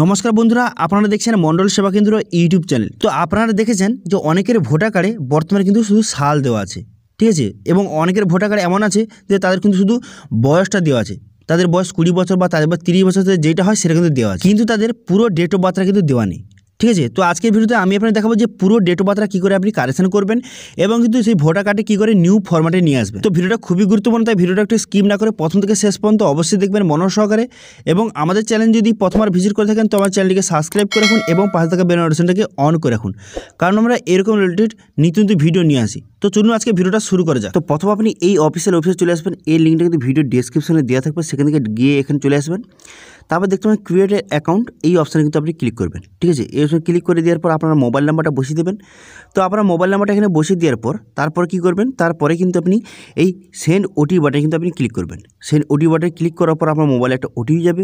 নমস্কার বন্ধুরা আপনারা দেখছেন মণ্ডল সেবা কেন্দ্র ইউটিউব চ্যানেল তো আপনারা দেখেছেন যে অনেকের ভোটার কার্ডে বর্তমানে কিন্তু শুধু সাল দেওয়া আছে ঠিক আছে এবং অনেকের ভোটার কার্ড এমন আছে যে তাদের কিন্তু শুধু বয়সটা দেওয়া আছে তাদের বয়স কুড়ি বছর বা তাদের বা তিরিশ বছর যেটা হয় সেটা কিন্তু দেওয়া আছে কিন্তু তাদের পুরো ডেট অফ বার্থটা কিন্তু দেওয়া নেই ঠিক আছে তো আজকের ভিডিওতে আমি আপনার দেখাবো যে পুরো ডেট অফ বার্থটা কী করে আপনি কারেকশন করবেন এবং কিন্তু সেই ভোটার কার্ডে কী করে নিউ ফর্মেটে নিয়ে আসবেন তো ভিডিওটা খুবই গুরুত্বপূর্ণ তাই ভিডিওটা একটু স্কিম না করে প্রথম থেকে শেষ পর্যন্ত অবশ্যই দেখবেন মনসহকারে এবং আমাদের চ্যানেল যদি প্রথমবার ভিজিট করে থাকেন তো আমার চ্যানেলটিকে সাবস্ক্রাইব করে রাখুন এবং পাশে থাকা বেল নোটিফিকেশনটাকে অন করে রাখুন কারণ আমরা এরকম রিলেটেড নিত্য নিত্য ভিডিও নিয়ে আসি তো চলুন আজকে ভিডিওটা শুরু করা যাক তো প্রথম আপনি এই অফিসিয়াল ওয়েবসাইট চলে আসবেন এই লিঙ্কটা কিন্তু ভিডিও ডিসক্রিপশনে দেওয়া থাকবে সেখান থেকে গিয়ে এখানে চলে আসবেন তারপর দেখতে পাবেন ক্রিয়েট অ্যাকাউন্ট এই অপশানে কিন্তু আপনি ক্লিক করবেন ঠিক আছে এই অপশানে ক্লিক করে দেওয়ার পর আপনার মোবাইল নাম্বারটা বসিয়ে দেবেন তো আপনার মোবাইল নাম্বারটা এখানে বসিয়ে দেওয়ার পর তারপর কি করবেন তারপরে কিন্তু আপনি এই সেন্ড ওটি বাটনে কিন্তু আপনি ক্লিক করবেন সেন্ড ওটি বাটনে ক্লিক করার পর আপনার মোবাইলে একটা ওটিপি যাবে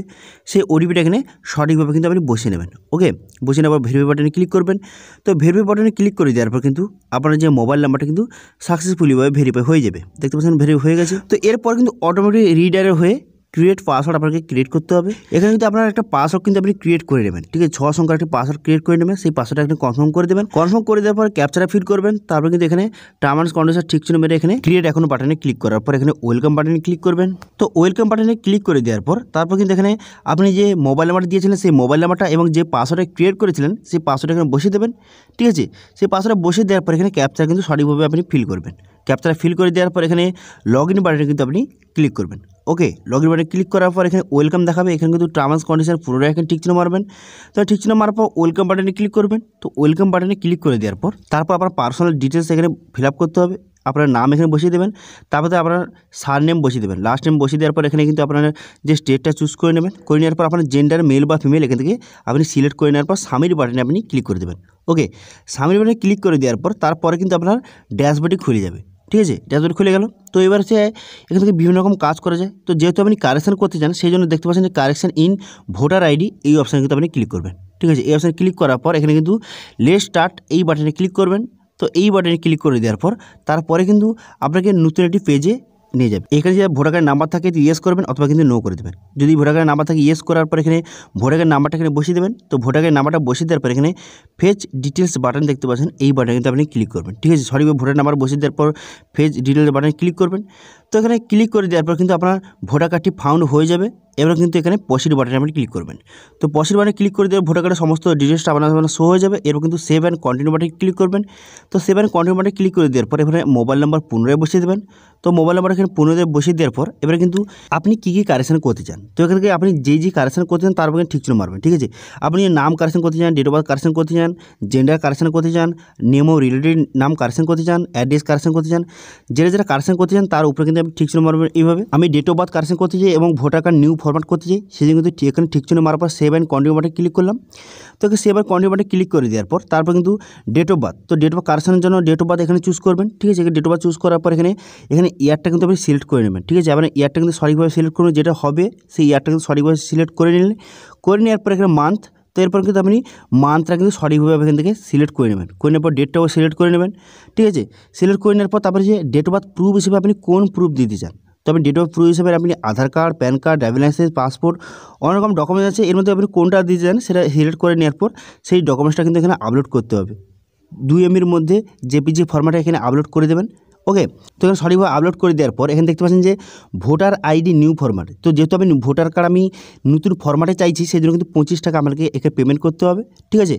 সেই ওটিপিটা এখানে সঠিকভাবে কিন্তু আপনি বসিয়ে নেবেন ওকে বসিয়ে নেওয়ার পর ভেরিফাই বাটনে ক্লিক করবেন তো ভেরিফাই বাটনে ক্লিক করে দেওয়ার পর কিন্তু আপনার যে মোবাইল নাম্বারটা কিন্তু সাকসেসফুলিভাবে ভেরিফাই হয়ে যাবে দেখতে পাচ্ছেন ভেরিফাই হয়ে গেছে তো এরপর কিন্তু অটোমেটিক রিডারের হয়ে ক্রিয়েট পাসওয়ার্ড আপনাকে ক্রিয়েট করতে হবে এখানে কিন্তু আপনার একটা পাসওয়ার্ড কিন্তু আপনি ক্রিয়েট করে নেবেন ঠিক আছে ছ সংখ্যার একটি পাসওয়ার্ড ক্রিয়েট করে নেবেন সেই পাসওয়ার্ডটা আপনি কনফার্ম করে দেবেন কনফার্ম করে দেওয়ার পর ক্যাপচারা ফিট করবেন তারপর কিন্তু এখানে টার্ম অ্যান্ড কন্ডিশন ঠিক ছিল মেরে এখানে ক্রিয়েট এখন বাটনে ক্লিক করার পর এখানে ওয়েলকাম বাটনে ক্লিক করবেন তো ওয়েলকাম বাটনে ক্লিক করে দেওয়ার পর তারপর কিন্তু এখানে আপনি যে মোবাইল নাম্বার দিয়েছিলেন সেই মোবাইল নাম্বারটা এবং যে পাসওয়ার্ডটা ক্রিয়েট করেছিলেন সেই পাসওয়ার্ডটা এখানে বসিয়ে দেবেন ঠিক আছে সেই পাসওয়ার্ডটা বসিয়ে দেওয়ার পর এখানে ক্যাপচার কিন্তু সঠিকভাবে আপনি ফিল করবেন ক্যাপচার ফিল করে দেওয়ার পর এখানে লগ ইন বাটনে কিন্তু আপনি ক্লিক করবেন ওকে লগিন বাটনে ক্লিক করার পর এখানে ওয়েলকাম দেখাবে এখানে কিন্তু টার্মস কন্ডিশন পুরোটা এখানে ঠিক চিহ্ন মারবেন তো ঠিক চিহ্ন মারার পর ওয়েলকাম বাটনে ক্লিক করবেন তো ওয়েলকাম বাটনে ক্লিক করে দেওয়ার পর তারপর আপনার পার্সোনাল ডিটেলস এখানে ফিল করতে হবে আপনার নাম এখানে বসিয়ে দেবেন তারপরে আপনার সার নেম বসিয়ে দেবেন লাস্ট নেম বসিয়ে দেওয়ার পর এখানে কিন্তু আপনার যে স্টেটটা চুজ করে নেবেন করে নেওয়ার পর আপনার জেন্ডার মেল বা ফিমেল এখান থেকে আপনি সিলেক্ট করে নেওয়ার পর স্বামীর বাটনে আপনি ক্লিক করে দেবেন ওকে সামির বাটনে ক্লিক করে দেওয়ার পর তারপরে কিন্তু আপনার ড্যাশবোর্ডটি খুলে যাবে ঠিক আছে ড্যাশবোর্ড খুলে গেল তো এবার সে এখান থেকে বিভিন্ন রকম কাজ করা যায় তো যেহেতু আপনি কারেকশান করতে চান সেই জন্য দেখতে পাচ্ছেন যে কারেকশান ইন ভোটার আইডি এই অপশানে কিন্তু আপনি ক্লিক করবেন ঠিক আছে এই অপশানে ক্লিক করার পর এখানে কিন্তু লেট স্টার্ট এই বাটনে ক্লিক করবেন তো এই বাটনে ক্লিক করে দেওয়ার পর তারপরে কিন্তু আপনাকে নতুন একটি পেজে নিয়ে যাবে এখানে যে ভোটার কার্ডের নাম্বার থাকে ইয়েস করবেন অথবা কিন্তু নো করে দেবেন যদি ভোটার কার্ডের নাম্বার থাকে ইয়েস করার পর এখানে ভোটার কার্ডের নাম্বারটা এখানে বসিয়ে দেবেন তো ভোটার কার্ডের নাম্বারটা বসিয়ে দেওয়ার পর এখানে ফেজ ডিটেলস বাটন দেখতে পাচ্ছেন এই বাটনে কিন্তু আপনি ক্লিক করবেন ঠিক আছে সরি ভোটার নাম্বার বসিয়ে দেওয়ার পর ফেজ ডিটেলস বাটনে ক্লিক করবেন তো এখানে ক্লিক করে দেওয়ার পর কিন্তু আপনার ভোটার কার্ডটি ফাউন্ড হয়ে যাবে এবার কিন্তু এখানে পসির বাটনে আপনি ক্লিক করবেন তো পসির বাটনে ক্লিক করে দেওয়া ভোটার কার্ডের সমস্ত ডিটেলসটা আপনার সামনে শো হয়ে যাবে এরপর কিন্তু সেভ অ্যান্ড কন্টিনিউ বাটনে ক্লিক করবেন তো সেভ অ্যান্ড কন্টিনিউ বাটনে ক্লিক করে দেওয়ার পর এখানে মোবাইল নাম্বার পুনরায় বসিয়ে দেবেন তো মোবাইল নাম্বার এখানে পুনরায় বসিয়ে দেওয়ার পর এবারে কিন্তু আপনি কী কী কারেকশন করতে চান তো এখান থেকে আপনি যে যে কারেকশন করতে চান তার উপরে ঠিক চিহ্ন মারবেন ঠিক আছে আপনি নাম কারেকশন করতে চান ডেট অফ বার্থ কারেকশন করতে চান জেন্ডার কারেকশন করতে চান নেম ও রিলেটেড নাম কারেকশন করতে চান অ্যাড্রেস কারেকশন করতে চান যেটা যেটা কারেকশন করতে চান তার উপরে কিন্তু আপনি ঠিক চিহ্ন মারবেন এইভাবে আমি ডেট অফ বার্থ কারেকশন করতে চাই এবং ভোটার কার্ড নিউ ফরম্যাট করতে চাই সেদিন কিন্তু এখানে ঠিক চিহ্ন মারার পর সেভ অ্যান্ড কন্টিনিউ বাটনে ক্লিক করলাম তো সেভ অ্যান্ড কন্টিনিউ বাটনে ক্লিক করে দেওয়ার পর তারপর কিন্তু ডেট অফ বার্থ তো ডেট অফ কারেকশনের জন্য ডেট অফ বার্থ এখানে চুজ করবেন ঠিক আছে ডেট অফ বার্থ চুজ করার পর এখানে এখানে ইয়ারটা কিন্তু আপনি সিলেক্ট করে নেবেন ঠিক আছে আপনার ইয়ারটা কিন্তু সঠিকভাবে সিলেক্ট করুন যেটা হবে সেই ইয়ারটা কিন্তু সঠিকভাবে সিলেক্ট করে নিলেন করে নেওয়ার পর এখানে মান্থ তো এরপর কিন্তু আপনি মান্থটা কিন্তু সঠিকভাবে এখান থেকে সিলেক্ট করে নেবেন করে নেওয়ার পর ডেটটাও সিলেক্ট করে নেবেন ঠিক আছে সিলেক্ট করে নেওয়ার পর তারপরে যে ডেট অফ বার্থ প্রুফ হিসেবে আপনি কোন প্রুফ দিতে চান তবে ডেট অফ প্রুফ হিসেবে আপনি Aadhaar card PAN card driving licence passport অনেক রকম ডকুমেন্টস আছে এর মধ্যে আপনি কোনটা দিয়ে যান সেটা সিলেক্ট করে নেওয়ার পর সেই ডকুমেন্টসটা কিন্তু এখানে আপলোড করতে হবে দুই এমির মধ্যে জেপিজি ফরম্যাটে এখানে আপলোড করে দেবেন ওকে তো এখানে সঠিকভাবে আপলোড করে দেওয়ার পর এখানে দেখতে পাচ্ছেন যে ভোটার আইডি নিউ ফরম্যাট তো যেহেতু আমি ভোটার কার্ড আমি নতুন ফরম্যাটে চাইছি সেই জন্য কিন্তু পঁচিশ টাকা আমাকে একে পেমেন্ট করতে হবে ঠিক আছে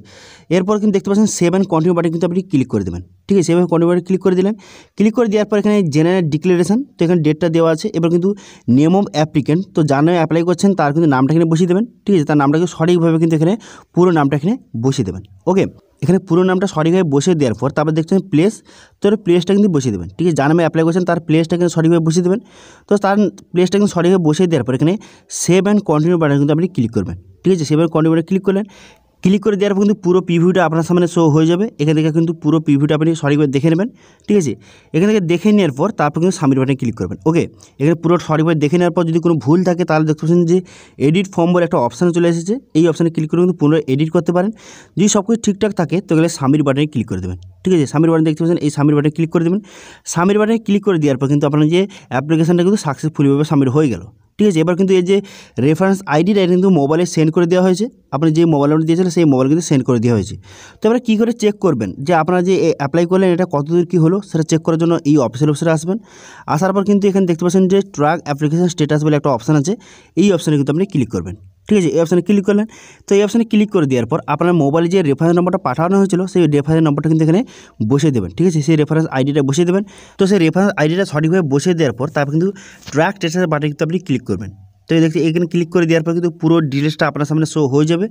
এরপর কিন্তু দেখতে পাচ্ছেন সেভ অ্যান্ড কন্টিনিউ বাটন কিন্তু আপনি ক্লিক করে দেবেন ঠিক আছে save and continue button click করে দিলেন ক্লিক করে দেওয়ার পর এখানে জেনারেল ডিক্লারেশন তো এখানে ডেটটা দেওয়া আছে এবার কিন্তু নেম অফ অ্যাপ্লিকেন্ট তো যার নামে অ্যাপ্লাই করছেন তার কিন্তু নামটা এখানে বসিয়ে দেবেন ঠিক আছে তার নামটাকে সঠিকভাবে কিন্তু এখানে পুরো নামটা এখানে বসিয়ে দেবেন ওকে এখানে পুরো নামটা সঠিকভাবে বসিয়ে দেওয়ার পর তারপর দেখছেন প্লেস তো প্লেসটা কিন্তু বসিয়ে দেবেন ঠিক আছে যার নামে অ্যাপ্লাই করছেন তার প্লেসটা কিন্তু সঠিকভাবে বসিয়ে দেবেন তো তার প্লেসটা কিন্তু সঠিকভাবে বসিয়ে দেওয়ার পর এখানে সেভ অ্যান্ড কন্টিনিউ বাটন কিন্তু আপনি ক্লিক করবেন ঠিক আছে save and continue button click করলেন ক্লিক করে দেওয়ার পর কিন্তু পুরো প্রিভিউটা আপনার সামনে শো হয়ে যাবে এখান থেকে কিন্তু পুরো প্রিভিউটা আপনি সরি করে দেখে নেবেন ঠিক আছে এখান থেকে দেখে নেওয়ার পর তারপর কিন্তু সাবমিট বাটনে ক্লিক করবেন ওকে এখানে পুরো সরি করে দেখে নেওয়ার পর যদি কোনো ভুল থাকে তাহলে দেখতে পাচ্ছেন যে এডিট ফর্ম বলে একটা অপশান চলে এসেছে এই অপশানে ক্লিক করে কিন্তু পুনরায় এডিট করতে পারেন যদি সব কিছু ঠিকঠাক থাকে তো গেলে সাবমিট বাটনে ক্লিক করে দেবেন ঠিক আছে সামির বাটনে দেখতে পাচ্ছেন এই সামির বাটনে ক্লিক করে দেবেন সামির বাটনে ক্লিক করে দেওয়ার পর কিন্তু আপনার যে অ্যাপ্লিকেশানটা কিন্তু সাকসেসফুলিভাবে সাবমিট হয়ে গেল ঠিক আছে এবার কিন্তু এই যে রেফারেন্স আইডিটা কিন্তু মোবাইলে সেন্ড করে দেওয়া হয়েছে আপনি যে মোবাইল নাম্বার দিয়েছিলেন সেই মোবাইল কিন্তু সেন্ড করে দেওয়া হয়েছে তো এবার কী করে চেক করবেন যে আপনারা যে অ্যাপ্লাই করলেন এটা কতদূর কী হলো সেটা চেক করার জন্য এই অফিসের অফিসারে আসবেন আসার পর কিন্তু এখানে দেখতে পাচ্ছেন যে ট্রাক অ্যাপ্লিকেশন স্ট্যাটাস বলে একটা অপশান আছে এই অপশানে কিন্তু আপনি ক্লিক করবেন ঠিক আছে এই অপশানে ক্লিক করলেন তো এই অপশানে ক্লিক করে দেওয়ার পর আপনার মোবাইলে যে রেফারেন্স নম্বরটা পাঠানো হয়েছিল সেই রেফারেন্স নম্বরটা কিন্তু এখানে বসে দেবেন ঠিক আছে সেই রেফারেন্স আইডিটা বসে দেবেন তো সেই রেফারেন্স আইডিটা সঠিকভাবে বসে দেওয়ার পর তারপর কিন্তু ট্র্যাক টেস্টের বাটনে কিন্তু আপনি ক্লিক করবেন তো দেখছি এখানে ক্লিক করে দেওয়ার পর কিন্তু পুরো ডিটেলসটা আপনার সামনে শো হয়ে যাবে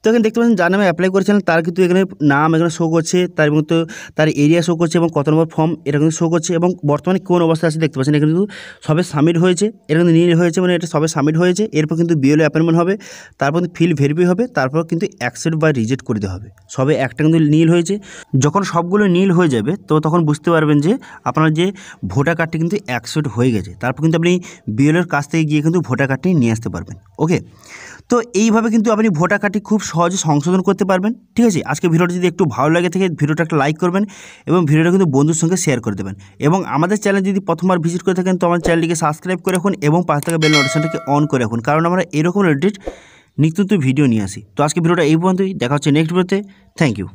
তো এখানে দেখতে পাচ্ছেন যার নামে অ্যাপ্লাই করেছিলেন তার কিন্তু এখানে নাম এখানে শো করছে তার মতো তার এরিয়া শো করছে এবং কত নম্বর ফর্ম এটা কিন্তু শো করছে এবং বর্তমানে কোন অবস্থায় আছে দেখতে পাচ্ছেন এখানে কিন্তু সবে সাবমিট হয়েছে এটা কিন্তু নিয়ে হয়েছে মানে এটা সবে সাবমিট হয়েছে এরপর কিন্তু বিএলও অ্যাপয়েন্টমেন্ট হবে তারপর কিন্তু ফিল ভেরিফাই হবে তারপর কিন্তু অ্যাকসেপ্ট বা রিজেক্ট করে দেওয়া হবে সবে একটা কিন্তু নীল হয়েছে যখন সবগুলো নীল হয়ে যাবে তো তখন বুঝতে পারবেন যে আপনার যে ভোটার কার্ডটি কিন্তু অ্যাকসেপ্ট হয়ে গেছে তারপর কিন্তু আপনি বিএলওর কাছ থেকে গিয়ে কিন্তু ভোটার ভোটার কার্ডটি নিয়ে আসতে পারবেন ওকে তো এইভাবে কিন্তু আপনি ভোটার কার্ডটি খুব সহজে সংশোধন করতে পারবেন ঠিক আছে আজকে ভিডিওটা যদি একটু ভালো লাগে থাকে ভিডিওটা একটা লাইক করবেন এবং ভিডিওটা কিন্তু বন্ধুর সঙ্গে শেয়ার করে দেবেন এবং আমাদের চ্যানেল যদি প্রথমবার ভিজিট করে থাকেন তো আমার চ্যানেলটিকে সাবস্ক্রাইব করে রাখুন এবং পাঁচ টাকা বেল নোটিফিকেশনটাকে অন করে রাখুন কারণ আমরা এরকম রিলেটেড নিত্য ভিডিও নিয়ে আসি তো আজকে ভিডিওটা এই পর্যন্তই দেখা হচ্ছে নেক্সট ভিডিওতে থ্যাংক ইউ